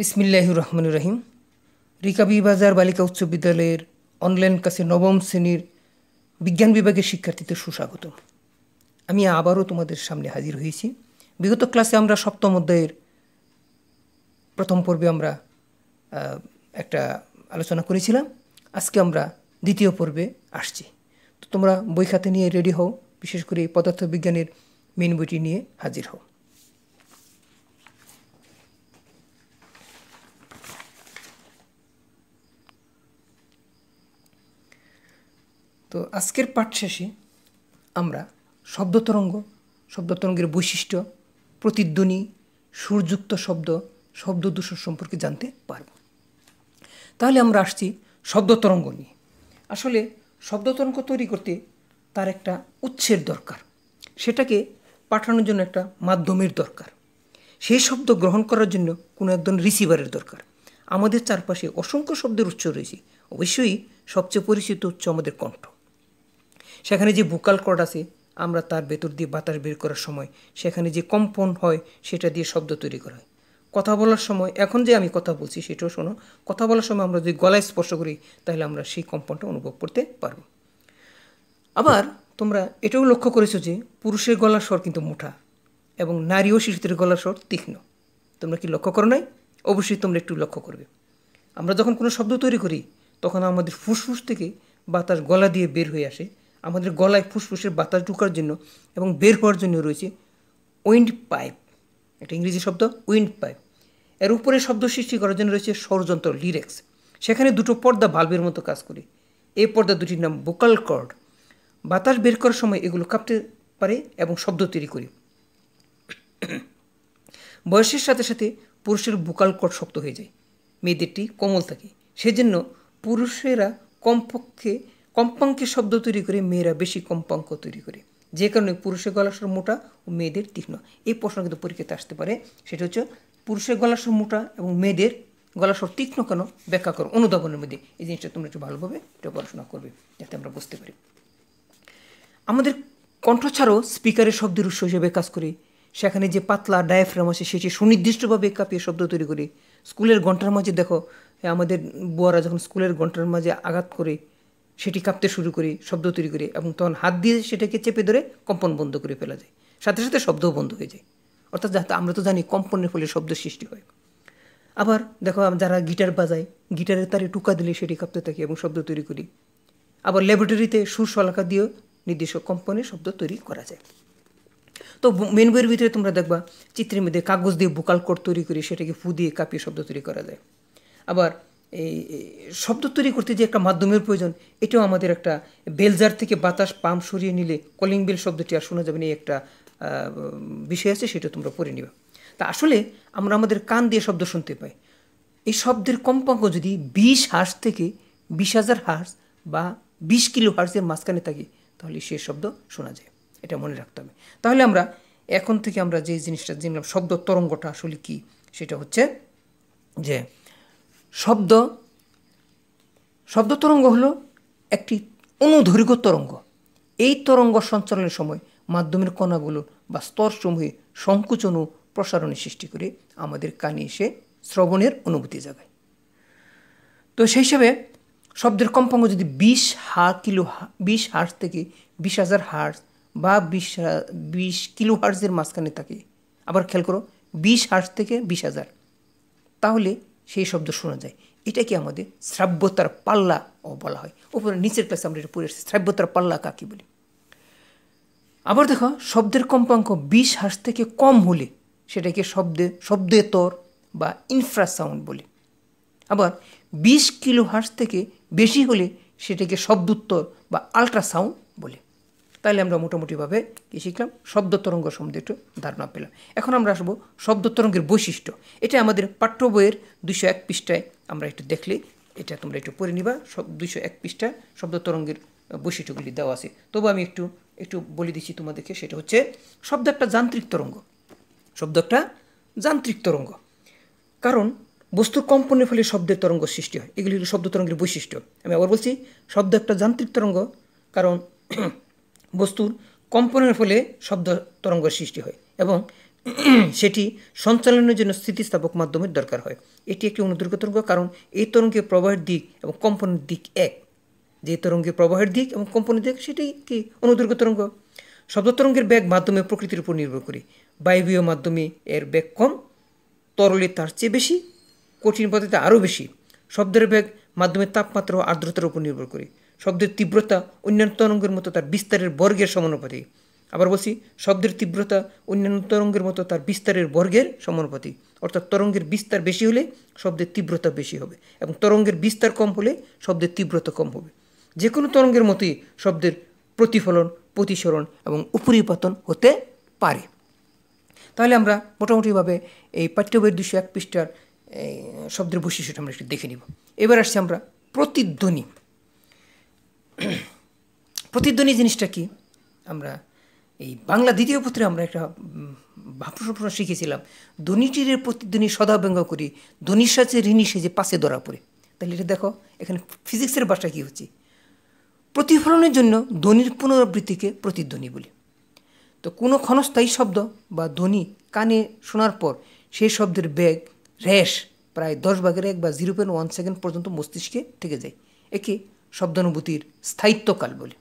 বিসমিল্লাহুর রহমান রহিম রিকাবি বাজার বালিকা উচ্চ বিদ্যালয়ের অনলাইন কাছে নবম শ্রেণীর বিজ্ঞান বিভাগের শিক্ষার্থীদের সুস্বাগত আমি আবারও তোমাদের সামনে হাজির হয়েছি বিগত ক্লাসে আমরা সপ্তম অধ্যায়ের প্রথম পর্বে আমরা একটা আলোচনা করেছিলাম আজকে আমরা দ্বিতীয় পর্বে আসছি তো তোমরা বই খাতে নিয়ে রেডি হও বিশেষ করে পদার্থবিজ্ঞানের মেন বইটি নিয়ে হাজির হও তো আজকের পাঠ শেষে আমরা শব্দতরঙ্গ শব্দতরঙ্গের বৈশিষ্ট্য প্রতিধ্বনি সুরযুক্ত শব্দ শব্দ দূষণ সম্পর্কে জানতে পারব তাহলে আমরা আসছি শব্দতরঙ্গ নিয়ে আসলে শব্দতরঙ্গ তৈরি করতে তার একটা উৎসের দরকার সেটাকে পাঠানোর জন্য একটা মাধ্যমের দরকার সেই শব্দ গ্রহণ করার জন্য কোনো একজন রিসিভারের দরকার আমাদের চারপাশে অসংখ্য শব্দের উৎস রয়েছে অবশ্যই সবচেয়ে পরিচিত উচ্চ আমাদের কণ্ঠ সেখানে যে বুকাল কর্ড আছে আমরা তার ভেতর দিয়ে বাতাস বের করার সময় সেখানে যে কম্পন হয় সেটা দিয়ে শব্দ তৈরি করা হয় কথা বলার সময় এখন যে আমি কথা বলছি সেটাও শোনো কথা বলার সময় আমরা যদি গলায় স্পর্শ করি তাহলে আমরা সেই কম্পনটা অনুভব করতে পারব আবার তোমরা এটাও লক্ষ্য করেছো যে পুরুষের গলার স্বর কিন্তু মোটা এবং নারী ও শিশুদের গলার স্বর তীক্ষ্ণ তোমরা কি লক্ষ্য করো নাই অবশ্যই তোমরা একটু লক্ষ্য করবে আমরা যখন কোনো শব্দ তৈরি করি তখন আমাদের ফুসফুস থেকে বাতাস গলা দিয়ে বের হয়ে আসে আমাদের গলায় ফুসফুসের বাতাস ঢুকার জন্য এবং বের হওয়ার জন্য রয়েছে উইন্ড পাইপ একটা ইংরেজি শব্দ উইন্ড পাইপ এর উপরে শব্দ সৃষ্টি করার জন্য রয়েছে ষড়যন্ত্র লিরেক্স সেখানে দুটো পর্দা বাল্বের মতো কাজ করে এই পর্দা দুটির নাম বোকাল কর্ড বাতাস বের করার সময় এগুলো কাঁপতে পারে এবং শব্দ তৈরি করে বয়সের সাথে সাথে পুরুষের বোকাল কর্ড শক্ত হয়ে যায় মেয়েদেরটি কোমল থাকে সেজন্য পুরুষেরা কমপক্ষে কম্পাঙ্কের শব্দ তৈরি করে মেয়েরা বেশি কম্পাঙ্ক তৈরি করে যে কারণে পুরুষের গলাস্বর মোটা ও মেয়েদের তীক্ষ্ণ এই প্রশ্ন কিন্তু পরীক্ষাতে আসতে পারে সেটা হচ্ছে পুরুষের গলাস্বর মোটা এবং মেয়েদের সব তীক্ষ্ণ কেন ব্যাখ্যা করো অনুধাবনের মধ্যে এই জিনিসটা তোমরা একটু ভালোভাবে এটা পড়াশোনা করবে যাতে আমরা বুঝতে পারি আমাদের কণ্ঠ ছাড়াও স্পিকারের শব্দের উৎস হিসেবে কাজ করে সেখানে যে পাতলা ডায়াফ্রাম আছে সেটি সুনির্দিষ্টভাবে কাঁপিয়ে শব্দ তৈরি করে স্কুলের ঘন্টার মাঝে দেখো আমাদের বুয়ারা যখন স্কুলের ঘন্টার মাঝে আঘাত করে সেটি কাঁপতে শুরু করে শব্দ তৈরি করে এবং তখন হাত দিয়ে সেটাকে চেপে ধরে কম্পন বন্ধ করে ফেলা যায় সাথে সাথে শব্দও বন্ধ হয়ে যায় অর্থাৎ যাতে আমরা তো জানি কম্পনের ফলে শব্দ সৃষ্টি হয় আবার দেখো যারা গিটার বাজায় গিটারের তারে টুকা দিলে সেটি কাঁপতে থাকি এবং শব্দ তৈরি করি আবার ল্যাবরেটরিতে সুর শলাকা দিয়েও নির্দিষ্ট কম্পনে শব্দ তৈরি করা যায় তো মেন বইয়ের ভিতরে তোমরা দেখবা চিত্রের মধ্যে কাগজ দিয়ে বোকাল কোট তৈরি করে সেটাকে ফু দিয়ে কাঁপিয়ে শব্দ তৈরি করা যায় আবার এই শব্দ তৈরি করতে যে একটা মাধ্যমের প্রয়োজন এটাও আমাদের একটা বেলজার থেকে বাতাস পাম্প সরিয়ে নিলে কলিং বেল শব্দটি আর শোনা যাবে না একটা বিষয় আছে সেটা তোমরা পড়ে নিবে তা আসলে আমরা আমাদের কান দিয়ে শব্দ শুনতে পাই এই শব্দের কম্পাঙ্ক যদি বিশ হার্স থেকে বিশ হাজার হার্স বা বিশ কিলো হার্সের মাঝখানে থাকে তাহলে সে শব্দ শোনা যায় এটা মনে রাখতে হবে তাহলে আমরা এখন থেকে আমরা যে জিনিসটা জানলাম শব্দ তরঙ্গটা আসলে কি সেটা হচ্ছে যে শব্দ শব্দ তরঙ্গ হলো একটি অনুধৈর্ঘ্য তরঙ্গ এই তরঙ্গ সঞ্চালনের সময় মাধ্যমের কণাগুলো বা স্তরসমূহে সংকোচন ও প্রসারণের সৃষ্টি করে আমাদের কানে এসে শ্রবণের অনুভূতি জাগায় তো সেই হিসাবে শব্দের কম্পাঙ্গ যদি বিশ হা কিলো বিশ হার্স থেকে বিশ হাজার হার্স বা বিশ বিশ কিলো হার্সের মাঝখানে থাকে আবার খেয়াল করো বিশ হার্স থেকে বিশ হাজার তাহলে সেই শব্দ শোনা যায় এটাকে আমাদের শ্রাব্যতার পাল্লা ও বলা হয় উপরে নিচের ক্লাসে আমরা এটা পড়ে এসেছি শ্রাব্যতার পাল্লা কাকে বলি আবার দেখো শব্দের কম্পাঙ্ক বিশ হাস থেকে কম হলে সেটাকে শব্দে শব্দেতর বা ইনফ্রাসাউন্ড বলে আবার বিশ কিলো হাস থেকে বেশি হলে সেটাকে শব্দোত্তর বা আল্ট্রাসাউন্ড তাহলে আমরা মোটামুটিভাবে কী শিখলাম শব্দ তরঙ্গ সম্বন্ধে একটু ধারণা পেলাম এখন আমরা আসবো শব্দ তরঙ্গের বৈশিষ্ট্য এটা আমাদের পাঠ্য বইয়ের দুশো এক পৃষ্ঠায় আমরা একটু দেখলে এটা তোমরা একটু পড়ে নিবা সব দুশো এক পৃষ্ঠা শব্দ তরঙ্গের বৈশিষ্ট্যগুলি দেওয়া আছে তবু আমি একটু একটু বলে দিচ্ছি তোমাদেরকে সেটা হচ্ছে শব্দ একটা যান্ত্রিক তরঙ্গ শব্দ একটা যান্ত্রিক তরঙ্গ কারণ বস্তুর কম্পনের ফলে শব্দের তরঙ্গ সৃষ্টি হয় এগুলি হলো শব্দ তরঙ্গের বৈশিষ্ট্য আমি আবার বলছি শব্দ একটা যান্ত্রিক তরঙ্গ কারণ বস্তুর কম্পনের ফলে শব্দ তরঙ্গের সৃষ্টি হয় এবং সেটি সঞ্চালনের জন্য স্থিতিস্থাপক মাধ্যমের দরকার হয় এটি একটি অনুদৈর্ঘ্য তরঙ্গ কারণ এই তরঙ্গের প্রবাহের দিক এবং কম্পনের দিক এক যে তরঙ্গের প্রবাহের দিক এবং কম্পনের দিক সেটি কি অনুদৈর্ঘ্য তরঙ্গ শব্দ তরঙ্গের ব্যাগ মাধ্যমে প্রকৃতির উপর নির্ভর করে বায়বীয় মাধ্যমে এর ব্যাগ কম তরলে তার চেয়ে বেশি কঠিন পদ্ধতিতে আরও বেশি শব্দের ব্যাগ মাধ্যমে তাপমাত্রা ও আর্দ্রতার উপর নির্ভর করে শব্দের তীব্রতা অন্যান্য তরঙ্গের মতো তার বিস্তারের বর্গের সমানুপাতি আবার বলছি শব্দের তীব্রতা অন্যান্য তরঙ্গের মতো তার বিস্তারের বর্গের সমানুপাতি অর্থাৎ তরঙ্গের বিস্তার বেশি হলে শব্দের তীব্রতা বেশি হবে এবং তরঙ্গের বিস্তার কম হলে শব্দের তীব্রতা কম হবে যে কোনো তরঙ্গের মতোই শব্দের প্রতিফলন প্রতিসরণ এবং উপরিপাতন হতে পারে তাহলে আমরা মোটামুটিভাবে এই পাঠ্যবইয়ের দুশো এক পৃষ্ঠার শব্দের বৈশিষ্ট্যটা আমরা একটু দেখে নিব এবার আসছি আমরা প্রতিধ্বনি প্রতিদ্বন্দ্বী জিনিসটা কি আমরা এই বাংলা দ্বিতীয় পত্রে আমরা একটা ভাবপ্রশ্ন শিখেছিলাম ধনীটির প্রতিধ্বনি সদা ব্যঙ্গ করি ধনির সাথে ঋণী সে যে পাশে ধরা পড়ে তাহলে এটা দেখো এখানে ফিজিক্সের বাসা কী হচ্ছে প্রতিফলনের জন্য ধ্বনির পুনরাবৃত্তিকে প্রতিধ্বনি বলি তো কোনো ক্ষণস্থায়ী শব্দ বা ধ্বনি কানে শোনার পর সেই শব্দের বেগ র্যাশ প্রায় দশ ভাগের এক বা জিরো পয়েন্ট ওয়ান সেকেন্ড পর্যন্ত মস্তিষ্কে থেকে যায় একে শব্দানুভূতির স্থায়িত্বকাল বলে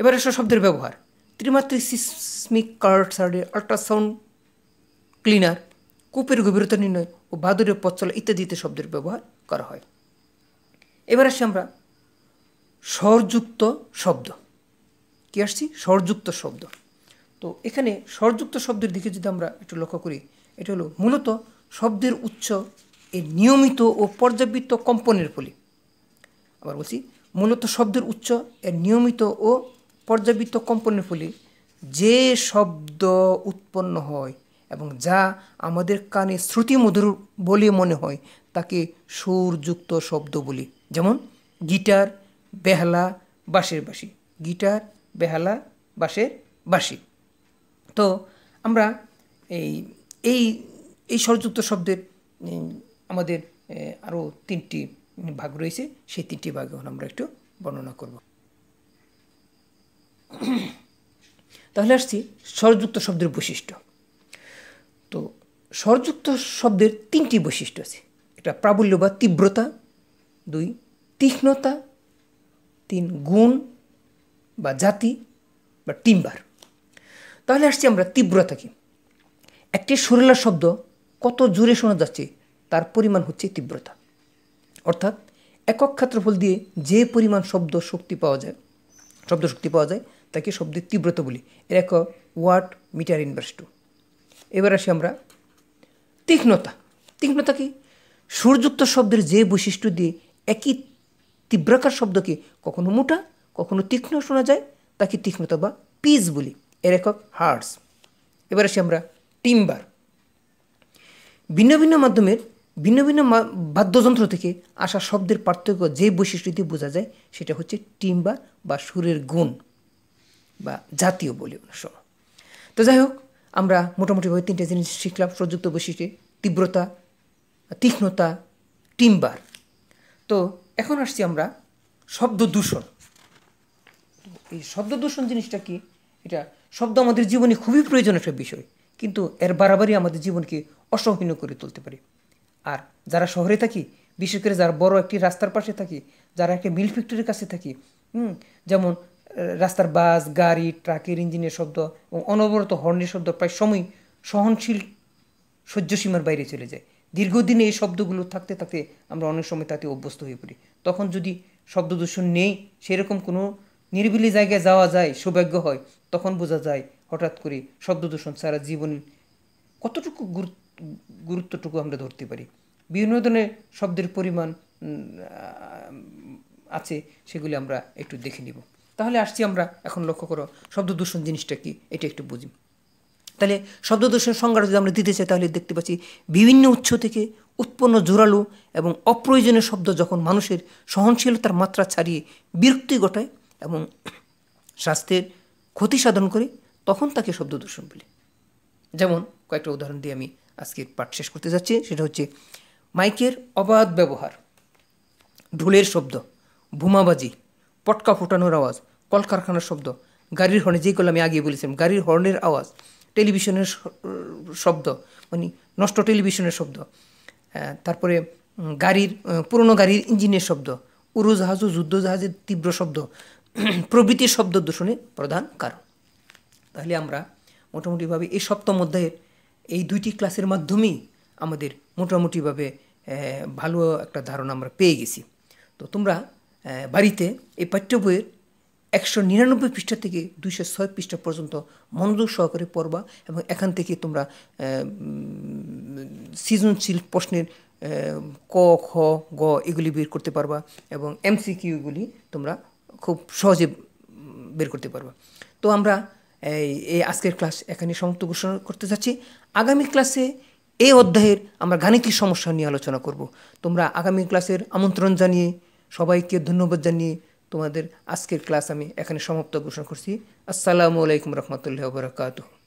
এবার এসব শব্দের ব্যবহার ত্রিমাত্রিক সিসমিক কার্সার্ডের আল্ট্রাসাউন্ড ক্লিনার কূপের গভীরতা নির্ণয় ও বাদুরের পথ চলা ইত্যাদিতে শব্দের ব্যবহার করা হয় এবার আসছি আমরা স্বরযুক্ত শব্দ কি আসছি স্বরযুক্ত শব্দ তো এখানে স্বরযুক্ত শব্দের দিকে যদি আমরা একটু লক্ষ্য করি এটা হলো মূলত শব্দের উচ্চ এর নিয়মিত ও পর্যাবৃত্ত কম্পনের ফলে আবার বলছি মূলত শব্দের উচ্চ এর নিয়মিত ও পর্যাবৃত্ত কম্পনের ফলে যে শব্দ উৎপন্ন হয় এবং যা আমাদের কানে শ্রুতিমধুর বলে মনে হয় তাকে সুরযুক্ত শব্দ বলি যেমন গিটার বেহালা বাঁশের বাঁশি গিটার বেহালা বাঁশের বাঁশি তো আমরা এই এই এই স্বরযুক্ত শব্দের আমাদের আরও তিনটি ভাগ রয়েছে সেই তিনটি ভাগ এখন আমরা একটু বর্ণনা করব তাহলে আসছি স্বরযুক্ত শব্দের বৈশিষ্ট্য তো স্বরযুক্ত শব্দের তিনটি বৈশিষ্ট্য আছে এটা প্রাবল্য বা তীব্রতা দুই তীক্ষ্ণতা তিন গুণ বা জাতি বা টিম্বার তাহলে আসছি আমরা তীব্রতা কি একটি সুরেলা শব্দ কত জোরে শোনা যাচ্ছে তার পরিমাণ হচ্ছে তীব্রতা অর্থাৎ একক ক্ষেত্রফল দিয়ে যে পরিমাণ শব্দ শক্তি পাওয়া যায় শব্দ শক্তি পাওয়া যায় তাকে শব্দের তীব্রতা বলি এর এক ওয়াট মিটার ইনভার্স টু এবার আসি আমরা তীক্ষ্ণতা তীক্ষ্ণতা কি সুরযুক্ত শব্দের যে বৈশিষ্ট্য দিয়ে একই তীব্রাকার শব্দকে কখনো মোটা কখনো তীক্ষ্ণ শোনা যায় তাকে তীক্ষ্ণতা বা পিস বলি এর একক হার্স এবার আসি আমরা টিম্বার ভিন্ন ভিন্ন মাধ্যমের ভিন্ন ভিন্ন বাদ্যযন্ত্র থেকে আসা শব্দের পার্থক্য যে বৈশিষ্ট্যটি বোঝা যায় সেটা হচ্ছে টিম্বা বা সুরের গুণ বা জাতীয় বলি অনেক তো যাই হোক আমরা মোটামুটিভাবে তিনটে জিনিস শিখলাম প্রযুক্ত বৈশিষ্ট্যে তীব্রতা তীক্ষ্ণতা টিম্বার তো এখন আসছি আমরা শব্দ দূষণ এই শব্দ দূষণ জিনিসটা কি এটা শব্দ আমাদের জীবনে খুবই প্রয়োজন একটা বিষয় কিন্তু এর বাড়াবাড়ি আমাদের জীবনকে অসহীন করে তুলতে পারে আর যারা শহরে থাকি বিশেষ করে যারা বড় একটি রাস্তার পাশে থাকি যারা একটা মিল ফ্যাক্টরির কাছে থাকি হুম যেমন রাস্তার বাস গাড়ি ট্রাকের ইঞ্জিনের শব্দ এবং অনবরত হর্নের শব্দ প্রায় সময় সহনশীল সহ্যসীমার বাইরে চলে যায় দীর্ঘদিনে এই শব্দগুলো থাকতে থাকতে আমরা অনেক সময় তাতে অভ্যস্ত হয়ে পড়ি তখন যদি শব্দ দূষণ নেই সেরকম কোনো নিরিবিলি জায়গায় যাওয়া যায় সৌভাগ্য হয় তখন বোঝা যায় হঠাৎ করে শব্দ দূষণ সারা জীবন কতটুকু গুরুত্ব গুরুত্বটুকু আমরা ধরতে পারি বিনোদনের শব্দের পরিমাণ আছে সেগুলি আমরা একটু দেখে নিব তাহলে আসছি আমরা এখন লক্ষ্য করো শব্দ দূষণ জিনিসটা কি এটা একটু বুঝি তাহলে শব্দ সংজ্ঞাটা যদি আমরা দিতে চাই তাহলে দেখতে পাচ্ছি বিভিন্ন উৎস থেকে উৎপন্ন জোরালো এবং অপ্রয়োজনীয় শব্দ যখন মানুষের সহনশীলতার মাত্রা ছাড়িয়ে বিরক্তি ঘটায় এবং স্বাস্থ্যের ক্ষতি সাধন করে তখন তাকে শব্দ দূষণ বলে যেমন কয়েকটা উদাহরণ দিয়ে আমি আজকের পাঠ শেষ করতে যাচ্ছি সেটা হচ্ছে মাইকের অবাধ ব্যবহার ঢোলের শব্দ ভুমাবাজি পটকা ফোটানোর আওয়াজ কলকারখানার শব্দ গাড়ির হর্নে যেই আমি আগে বলেছিলাম গাড়ির হর্নের আওয়াজ টেলিভিশনের শব্দ মানে নষ্ট টেলিভিশনের শব্দ তারপরে গাড়ির পুরনো গাড়ির ইঞ্জিনের শব্দ উড়োজাহাজ ও যুদ্ধজাহাজের তীব্র শব্দ প্রভৃতি শব্দ দূষণের প্রধান কারণ তাহলে আমরা মোটামুটিভাবে এই সপ্তম অধ্যায়ের এই দুইটি ক্লাসের মাধ্যমেই আমাদের মোটামুটিভাবে ভালো একটা ধারণা আমরা পেয়ে গেছি তো তোমরা বাড়িতে এই পাঠ্য বইয়ের একশো নিরানব্বই পৃষ্ঠা থেকে দুইশো ছয় পৃষ্ঠা পর্যন্ত মনোযোগ সহকারে পড়বা এবং এখান থেকে তোমরা সৃজনশীল প্রশ্নের ক খ গ এগুলি বের করতে পারবা এবং এমসিকিউগুলি তোমরা খুব সহজে বের করতে পারবা তো আমরা এই আজকের ক্লাস এখানে সমাপ্ত ঘোষণা করতে চাচ্ছি আগামী ক্লাসে এই অধ্যায়ের আমরা গাণিতিক সমস্যা নিয়ে আলোচনা করব তোমরা আগামী ক্লাসের আমন্ত্রণ জানিয়ে সবাইকে ধন্যবাদ জানিয়ে তোমাদের আজকের ক্লাস আমি এখানে সমাপ্ত ঘোষণা করছি আসসালামু আলাইকুম রহমতুল্লাহ বরকাতু